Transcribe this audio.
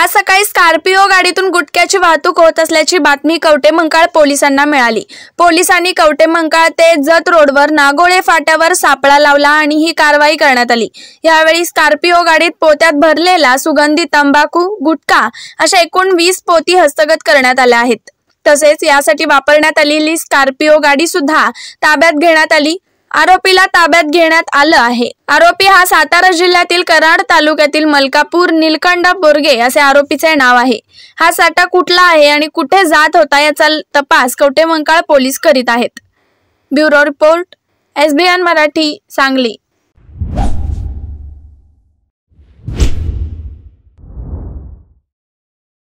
आज सकाळी स्कॉर्पिओ गाडीतून गुटख्याची वाहतूक होत असल्याची बातमी कवटे मंकाळ पोलिसांना मिळाली पोलिसांनी कवटे मंकाळ ते जत रोडवर नागोळे फाट्यावर सापळा लावला आणि ही कारवाई करण्यात आली यावेळी स्कॉर्पिओ गाडीत पोत्यात भरलेला सुगंधी तंबाखू गुटखा अशा एकूण वीस पोती हस्तगत करण्यात आल्या आहेत तसेच यासाठी वापरण्यात आलेली स्कॉर्पिओ गाडी सुद्धा ताब्यात घेण्यात आली आरोपीला ताब्यात घेण्यात आलं आहे आरोपी हा सातारा जिल्ह्यातील कराड तालुक्यातील मलकापूर निलकंड बोरगे असे आरोपीचे नाव आहे हा साठा कुठला आहे आणि कुठे जात होता याचा तपास मंकाळ पोलीस करीत आहेत bureau report SBN Marathi Sangli